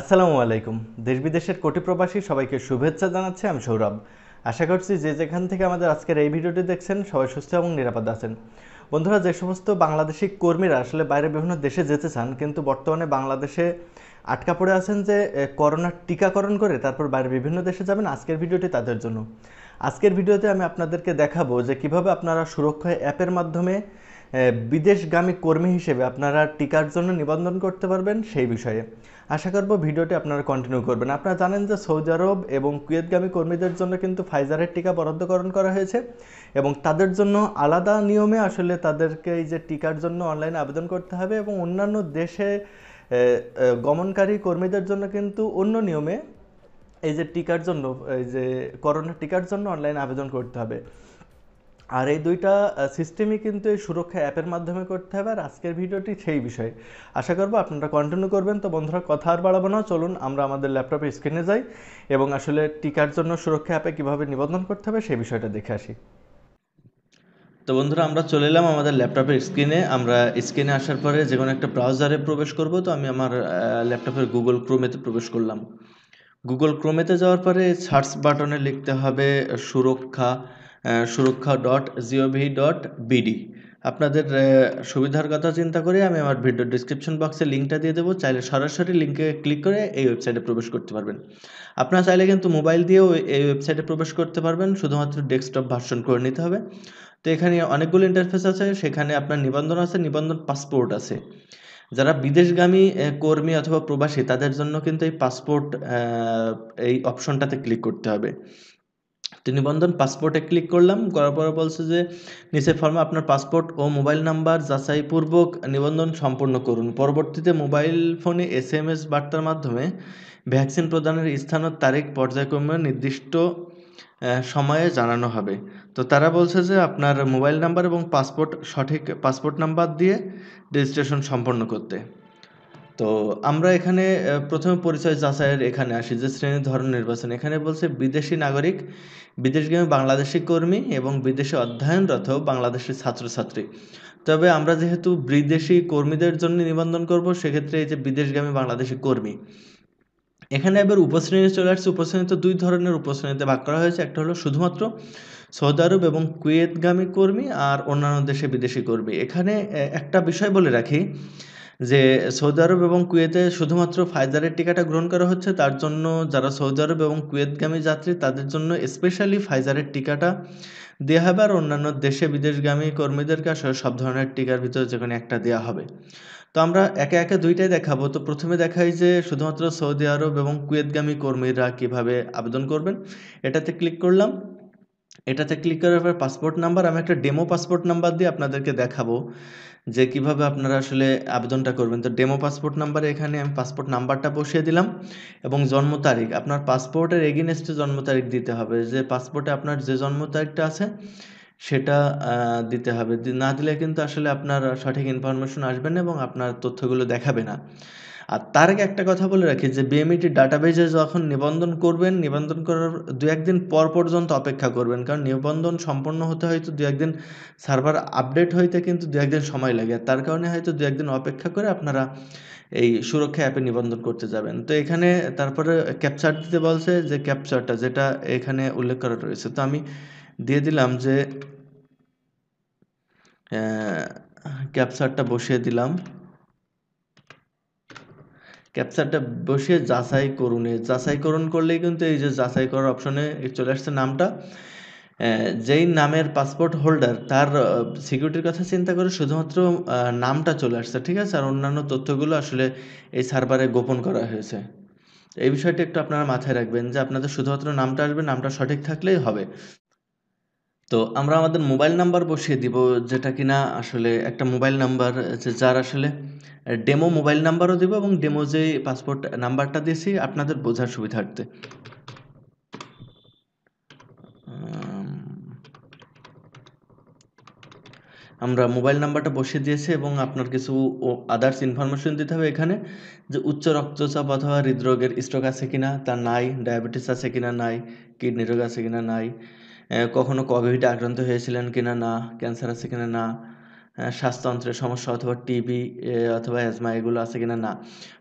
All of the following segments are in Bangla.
আসসালামু আলাইকুম দেশ বিদেশের কোটি প্রবাসী সবাইকে শুভেচ্ছা জানাচ্ছি আমি সৌরভ আশা করছি যে যেখান থেকে আমাদের আজকের এই ভিডিওটি দেখছেন সবাই সুস্থ এবং নিরাপদ আছেন বন্ধুরা যে সমস্ত বাংলাদেশি কর্মীরা আসলে বাইরে বিভিন্ন দেশে যেতে চান কিন্তু বর্তমানে বাংলাদেশে আটকা পড়ে আছেন যে করোনার টিকাকরণ করে তারপর বাইরে বিভিন্ন দেশে যাবেন আজকের ভিডিওটি তাদের জন্য আজকের ভিডিওতে আমি আপনাদেরকে দেখাবো যে কিভাবে আপনারা সুরক্ষা অ্যাপের মাধ্যমে বিদেশগামী কর্মী হিসেবে আপনারা টিকার জন্য নিবন্ধন করতে পারবেন সেই বিষয়ে আশা করব ভিডিওটি আপনারা কন্টিনিউ করবেন আপনারা জানেন যে সৌদি আরব এবং কুয়েতগামী কর্মীদের জন্য কিন্তু ফাইজারের টিকা বরাদ্দকরণ করা হয়েছে এবং তাদের জন্য আলাদা নিয়মে আসলে তাদেরকে এই যে টিকার জন্য অনলাইনে আবেদন করতে হবে এবং অন্যান্য দেশে গমনকারী কর্মীদের জন্য কিন্তু অন্য নিয়মে এই যে টিকার জন্য এই যে করোনা টিকার জন্য অনলাইনে আবেদন করতে হবে আর এই দুইটা সিস্টেমই কিন্তু এই সুরক্ষা অ্যাপের মাধ্যমে করতে হবে আর আজকের ভিডিওটি সেই বিষয়ে আশা করব আপনারা কন্টিনিউ করবেন তো বন্ধুরা কথা আর বাড়াবো না চলুন আমরা আমাদের ল্যাপটপে স্ক্রিনে যাই এবং আসলে টিকার জন্য সুরক্ষা অ্যাপে কীভাবে নিবন্ধন করতে হবে সেই বিষয়টা দেখে আসি তো বন্ধুরা আমরা চলে এলাম আমাদের ল্যাপটপের স্ক্রিনে আমরা স্ক্রিনে আসার পরে যে কোনো একটা ব্রাউজারে প্রবেশ করব তো আমি আমার ল্যাপটপের গুগল ক্রোমেতে প্রবেশ করলাম গুগল ক্রোমেতে যাওয়ার পরে সার্চ বাটনে লিখতে হবে সুরক্ষা সুরক্ষা ডট জিওভি ডট বিডি আপনাদের সুবিধার কথা চিন্তা করে আমি আমার ভিডিও ডিসক্রিপশন বক্সে লিঙ্কটা দিয়ে দেবো চাইলে সরাসরি লিঙ্কে ক্লিক করে এই ওয়েবসাইটে প্রবেশ করতে পারবেন আপনারা চাইলে কিন্তু মোবাইল দিয়েও এই ওয়েবসাইটে প্রবেশ করতে পারবেন শুধুমাত্র ডেস্কটপ ভার্সন করে নিতে হবে তো এখানে অনেকগুলো ইন্টারফেস আছে সেখানে আপনার নিবন্ধন আছে নিবন্ধন পাসপোর্ট আছে যারা বিদেশগামী কর্মী অথবা প্রবাসী তাদের জন্য কিন্তু এই পাসপোর্ট এই অপশনটাতে ক্লিক করতে হবে তো নিবন্ধন পাসপোর্টে ক্লিক করলাম করার পরে বলছে যে নিচে ফর্মে আপনার পাসপোর্ট ও মোবাইল নাম্বার যাচাইপূর্বক নিবন্ধন সম্পূর্ণ করুন পরবর্তীতে মোবাইল ফোনে এস এম এস বার্তার মাধ্যমে ভ্যাকসিন প্রদানের স্থান ও তারিখ পর্যায়ক্রমে নির্দিষ্ট সময়ে জানানো হবে তো তারা বলছে যে আপনার মোবাইল নাম্বার এবং পাসপোর্ট সঠিক পাসপোর্ট নাম্বার দিয়ে রেজিস্ট্রেশন সম্পন্ন করতে তো আমরা এখানে প্রথমে পরিচয় যাচাইয়ের এখানে আসি যে শ্রেণীর ধরন নির্বাচন এখানে বলছে বিদেশি নাগরিক বিদেশগামী বাংলাদেশি কর্মী এবং বিদেশে অধ্যয়নরত বাংলাদেশি ছাত্রছাত্রী তবে আমরা যেহেতু বিদেশি কর্মীদের জন্য নিবন্ধন করব সেক্ষেত্রে এই যে বিদেশগামী বাংলাদেশি কর্মী এখানে এবার উপশ্রেণী চলে আসছে উপশ্রেণীতে দুই ধরনের উপশ্রেণীতে ভাগ করা হয়েছে একটা হলো শুধুমাত্র সৌদি আরব এবং কুয়েতগামী কর্মী আর অন্যান্য দেশে বিদেশি কর্মী এখানে একটা বিষয় বলে রাখি যে সৌদি আরব এবং কুয়েতে শুধুমাত্র ফাইজারের টিকাটা গ্রহণ করা হচ্ছে তার জন্য যারা সৌদি আরব এবং কুয়েতগামী যাত্রী তাদের জন্য স্পেশালি ফাইজারের টিকাটা দেওয়া হবে আর অন্যান্য দেশে বিদেশগামী কর্মীদেরকে আসলে সব ধরনের টিকার ভিতরে যেখানে একটা দেওয়া হবে তো আমরা একে একে দুইটাই দেখাবো তো প্রথমে দেখাই যে শুধুমাত্র সৌদি আরব এবং কুয়েতগামী কর্মীরা কিভাবে আবেদন করবেন এটাতে ক্লিক করলাম এটাতে ক্লিক করার পর পাসপোর্ট নাম্বার আমি একটা ডেমো পাসপোর্ট নাম্বার দিয়ে আপনাদেরকে দেখাবো যে কিভাবে আপনারা আসলে আবেদনটা করবেন তো ডেমো পাসপোর্ট নাম্বারে এখানে আমি পাসপোর্ট নাম্বারটা বসিয়ে দিলাম এবং জন্ম তারিখ আপনার পাসপোর্টের এগেনস্টে জন্ম তারিখ দিতে হবে যে পাসপোর্টে আপনার যে জন্ম তারিখটা আছে সেটা দিতে হবে না দিলে কিন্তু আসলে আপনার সঠিক ইনফরমেশন আসবে না এবং আপনার তথ্যগুলো দেখাবে না আর তার আগে একটা কথা বলে রাখি যে বিএমইটি e ডাটাবেজে যখন নিবন্ধন করবেন নিবন্ধন করার দু একদিন পর পর্যন্ত অপেক্ষা করবেন কারণ নিবন্ধন সম্পন্ন হতে হয়তো দু একদিন সার্ভার আপডেট হইতে কিন্তু দু একদিন সময় লাগে তার কারণে হয়তো দু একদিন অপেক্ষা করে আপনারা এই সুরক্ষা অ্যাপে নিবন্ধন করতে যাবেন তো এখানে তারপরে ক্যাপচার দিতে বলছে যে ক্যাপচারটা যেটা এখানে উল্লেখ করা রয়েছে তো আমি দিয়ে দিলাম যে ক্যাপচারটা বসিয়ে দিলাম ক্যাপচারটা বসিয়ে যাচাই যাচাইকরণ করলেই কিন্তু এই যে যাচাই করার অপশনে চলে আসছে নামটা যেই নামের পাসপোর্ট হোল্ডার তার সিকিউরিটির কথা চিন্তা করে শুধুমাত্র নামটা চলে আসছে ঠিক আছে আর অন্যান্য তথ্যগুলো আসলে এই সার্ভারে গোপন করা হয়েছে এই বিষয়টি একটু আপনারা মাথায় রাখবেন যে আপনাদের শুধুমাত্র নামটা আসবে নামটা সঠিক থাকলেই হবে তো আমরা আমাদের মোবাইল নাম্বার বসিয়ে দিব যেটা কি না আসলে একটা মোবাইল নাম্বার যার আসলে ডেমো মোবাইল নাম্বারও দিব এবং ডেমো যে পাসপোর্ট নাম্বারটা দিয়েছি আপনাদের বোঝার সুবিধার্থে আমরা মোবাইল নাম্বারটা বসিয়ে দিয়েছি এবং আপনার কিছু আদার্স ইনফরমেশন দিতে হবে এখানে যে উচ্চ রক্তচাপ অথবা হৃদরোগের স্ট্রোক আছে কিনা তা নাই ডায়াবেটিস আছে কিনা নাই কিডনি রোগ আছে কিনা নাই কখনো কোভিডে আক্রান্ত হয়েছিলেন কিনা না ক্যান্সার আছে কিনা না স্বাস্থ্যতন্ত্রের সমস্যা অথবা টিবি অথবা অ্যাজমা এগুলো আছে কিনা না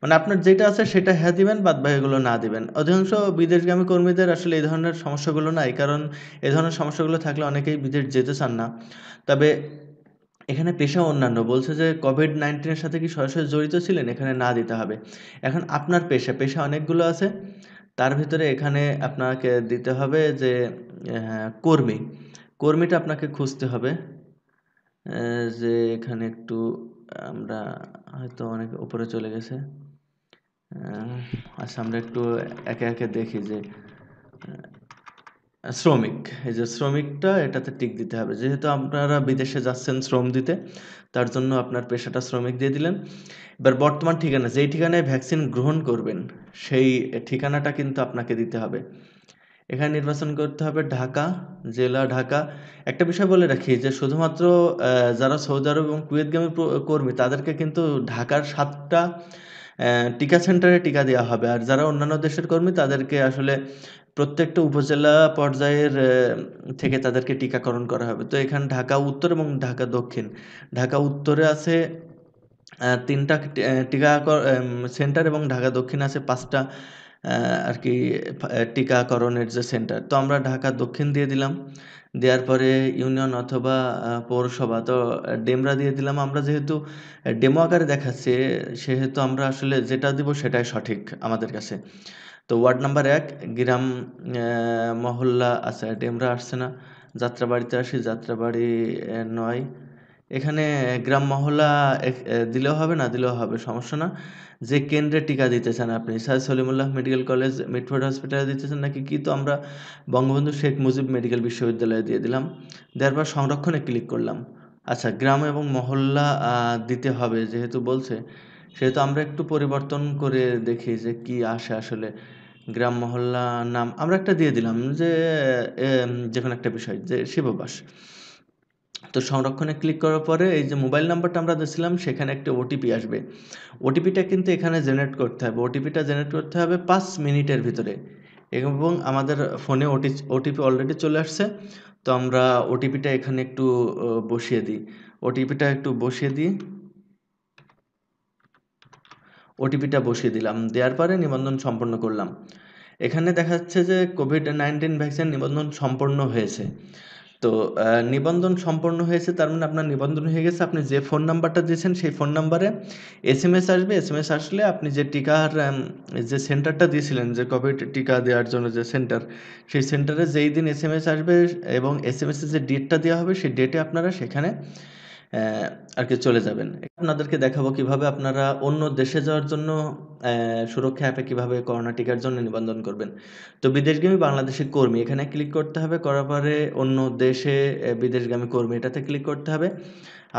মানে আপনার যেটা আছে সেটা হ্যাঁ দিবেন বাদ বাকি এগুলো না দিবেন অধিকাংশ বিদেশগামী কর্মীদের আসলে এই ধরনের সমস্যাগুলো নাই কারণ এই ধরনের সমস্যাগুলো থাকলে অনেকেই বিদেশ যেতে চান না তবে এখানে পেশা অন্যান্য বলছে যে কোভিড নাইন্টিনের সাথে কি সরাসরি জড়িত ছিলেন এখানে না দিতে হবে এখন আপনার পেশা পেশা অনেকগুলো আছে তার ভিতরে এখানে আপনাকে দিতে হবে যে কর্মী কর্মীটা আপনাকে খুঁজতে হবে যে এখানে একটু আমরা হয়তো অনেক উপরে চলে গেছে আচ্ছা আমরা একটু একে একে দেখি যে শ্রমিক এই যে শ্রমিকটা এটাতে টিক দিতে হবে যেহেতু আপনারা বিদেশে যাচ্ছেন শ্রম দিতে তার জন্য আপনার পেশাটা শ্রমিক দিয়ে দিলেন এবার বর্তমান ঠিকানা যেই ঠিকানায় ভ্যাকসিন গ্রহণ করবেন সেই ঠিকানাটা কিন্তু আপনাকে দিতে হবে এখানে নির্বাচন করতে হবে ঢাকা জেলা ঢাকা একটা বিষয় বলে রাখি যে শুধুমাত্র যারা সৌদি আরব এবং কুয়েতগামী কর্মী তাদেরকে কিন্তু ঢাকার সাতটা টিকা সেন্টারে টিকা দেওয়া হবে আর যারা অন্যান্য দেশের কর্মী তাদেরকে আসলে প্রত্যেকটা উপজেলা পর্যায়ের থেকে তাদেরকে টিকাকরণ করা হবে তো এখানে ঢাকা উত্তর এবং ঢাকা দক্ষিণ ঢাকা উত্তরে আছে তিনটা টিকা সেন্টার এবং ঢাকা দক্ষিণ আছে পাঁচটা আর কি টিকাকরণের যে সেন্টার তো আমরা ঢাকা দক্ষিণ দিয়ে দিলাম দেওয়ার পরে ইউনিয়ন অথবা পৌরসভা তো ডেমরা দিয়ে দিলাম আমরা যেহেতু ডেমো আকারে দেখাচ্ছে সেহেতু আমরা আসলে যেটা দিব সেটাই সঠিক আমাদের কাছে তো ওয়ার্ড নাম্বার এক গ্রাম মহল্লা আছে ডেমরা আসছে না যাত্রাবাড়িতে আসি যাত্রাবাড়ি নয় এখানে গ্রাম মহল্লা দিলেও হবে না দিলেও হবে সমস্যা না যে কেন্দ্রে টিকা দিতে চান আপনি sir Salimullah medical college Mitford হসপিটালে দিতে চান নাকি কি তো আমরা বঙ্গবন্ধু শেখ মুজিব মেডিকেল বিশ্ববিদ্যালয়ে দিয়ে দিলাম দেওয়ার পর সংরক্ষণে ক্লিক করলাম আচ্ছা গ্রাম এবং মহল্লা দিতে হবে যেহেতু বলছে সেহেতু আমরা একটু পরিবর্তন করে দেখি যে কি আসে আসলে গ্রাম মহল্লা নাম আমরা একটা দিয়ে দিলাম যে যে একটা বিষয় যে শিববাস তো সংরক্ষণে ক্লিক করার পরে এই যে মোবাইল নাম্বারটা আমরা দিয়েছিলাম সেখানে একটা ওটিপি আসবে ওটিপিটা কিন্তু এখানে জেনারেট করতে হবে ওটিপিটা জেনারেট করতে হবে পাঁচ মিনিটের ভিতরে এবং আমাদের ফোনে ওটি ওটিপি অলরেডি চলে আসছে তো আমরা ওটিপিটা এখানে একটু বসিয়ে দিই ওটিপিটা একটু বসিয়ে দিই ওটিপিটা বসিয়ে দিলাম দেওয়ার পরে নিবন্ধন সম্পন্ন করলাম এখানে দেখা যাচ্ছে যে কোভিড নাইন্টিন ভ্যাকসিন নিবন্ধন সম্পন্ন হয়েছে তো নিবন্ধন সম্পন্ন হয়েছে তার মানে আপনার নিবন্ধন হয়ে গেছে আপনি যে ফোন নাম্বারটা দিয়েছেন সেই ফোন নাম্বারে এস এম এস আসবে এস এম এস আসলে আপনি যে টিকার যে সেন্টারটা দিয়েছিলেন যে কোভিড টিকা দেওয়ার জন্য যে সেন্টার সেই সেন্টারে যেই দিন এস এম এস আসবে এবং এস এম এসের যে ডেটটা দেওয়া হবে সেই ডেটে আপনারা সেখানে আর কি চলে যাবেন আপনাদেরকে দেখাবো কিভাবে আপনারা অন্য দেশে যাওয়ার জন্য সুরক্ষা অ্যাপে কিভাবে করোনা টিকার জন্য নিবন্ধন করবেন তো বিদেশগামী বাংলাদেশের কর্মী এখানে ক্লিক করতে হবে করার পরে অন্য দেশে বিদেশগামী কর্মী এটাতে ক্লিক করতে হবে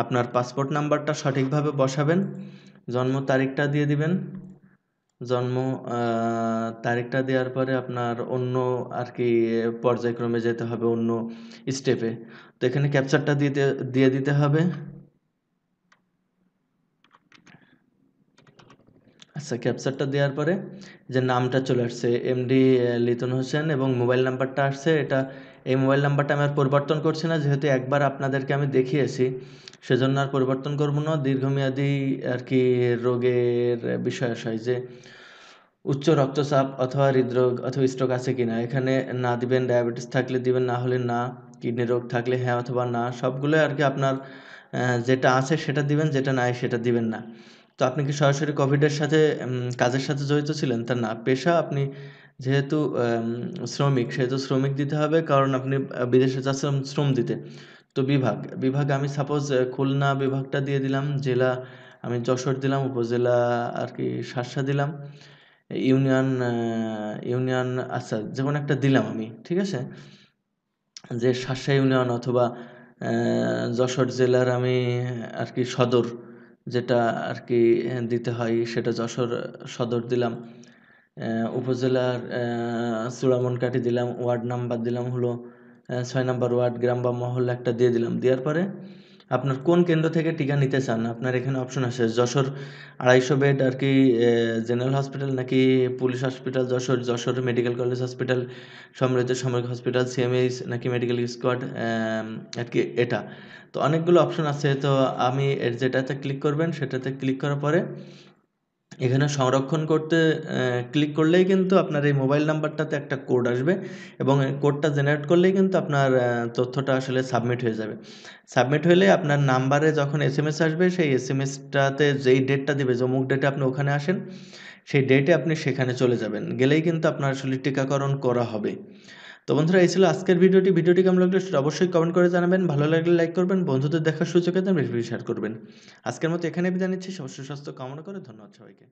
আপনার পাসপোর্ট নাম্বারটা সঠিকভাবে বসাবেন জন্ম তারিখটা দিয়ে দিবেন জন্ম তারিখটা দেওয়ার পরে আপনার অন্য আর কি পর্যায়ক্রমে যেতে হবে অন্য স্টেপে তো এখানে ক্যাপচারটা দিতে দিয়ে দিতে হবে আচ্ছা ক্যাপচারটা দেওয়ার পরে যে নামটা চলে আসছে এমডি লিতন হোসেন এবং মোবাইল নাম্বারটা আসছে এটা এই মোবাইল নাম্বারটা আমি আর পরিবর্তন করছি না যেহেতু একবার আপনাদেরকে আমি দেখিয়েছি সেজন্য আর পরিবর্তন করব না দীর্ঘমেয়াদী আর কি রোগের বিষয় আসায় যে উচ্চ রক্তচাপ অথবা হৃদরোগ অথবা স্ট্রোক আছে কি না এখানে না দিবেন ডায়াবেটিস থাকলে দিবেন না হলে না কিডনি রোগ থাকলে হ্যাঁ অথবা না সবগুলোই আর কি আপনার যেটা আছে সেটা দিবেন যেটা নাই সেটা দিবেন না তো আপনি কি সরাসরি কোভিডের সাথে কাজের সাথে জড়িত ছিলেন তা না পেশা আপনি যেহেতু শ্রমিক সেহেতু শ্রমিক দিতে হবে কারণ আপনি বিদেশে যাচ্ছেন শ্রম দিতে তো বিভাগ বিভাগ আমি সাপোজ খুলনা বিভাগটা দিয়ে দিলাম জেলা আমি যশোর দিলাম উপজেলা আর কি শার্শা দিলাম ইউনিয়ন ইউনিয়ন আচ্ছা যেমন একটা দিলাম আমি ঠিক আছে যে শার্শা ইউনিয়ন অথবা যশোর জেলার আমি আর কি সদর যেটা আর কি দিতে হয় সেটা যশোর সদর দিলাম উপজেলার চূড়ামনকাঠি দিলাম ওয়ার্ড নাম্বার দিলাম হলো ছয় নাম্বার ওয়ার্ড গ্রাম বা মহল্লা একটা দিয়ে দিলাম দেওয়ার পরে আপনার কোন কেন্দ্র থেকে টিকা নিতে চান আপনার এখানে অপশন আছে যশোর আড়াইশো বেড আর কি জেনারেল হসপিটাল নাকি police hospital Jessore Jessore medical college hospital সমৃদ্ধ সামরিক হসপিটাল সিএমএইচ নাকি মেডিকেল স্কোয়াড আর কি এটা তো অনেকগুলো অপশন আছে তো আমি যেটাতে ক্লিক করবেন সেটাতে ক্লিক করার পরে এখানে সংরক্ষণ করতে ক্লিক করলেই কিন্তু আপনার এই মোবাইল নাম্বারটাতে একটা কোড আসবে এবং কোডটা জেনারেট করলেই কিন্তু আপনার তথ্যটা আসলে সাবমিট হয়ে যাবে সাবমিট হলে আপনার নাম্বারে যখন এস এম এস আসবে সেই এস এম এসটাতে যেই ডেটটা দেবে যে ডেটে আপনি ওখানে আসেন সেই ডেটে আপনি সেখানে চলে যাবেন গেলেই কিন্তু আপনার আসলে টিকাকরণ করা হবে তো বন্ধুরা এই ছিল আজকের ভিডিওটি ভিডিওটি কেমন লাগলে অবশ্যই কমেন্ট করে জানাবেন ভালো লাগলে লাইক করবেন বন্ধুদের দেখার সুযোগ দেন ভিডিওটি শেয়ার করবেন আজকের মতো এখানে বিদায় নিচ্ছি সমস্ত স্বাস্থ্য কামনা করে ধন্যবাদ সবাইকে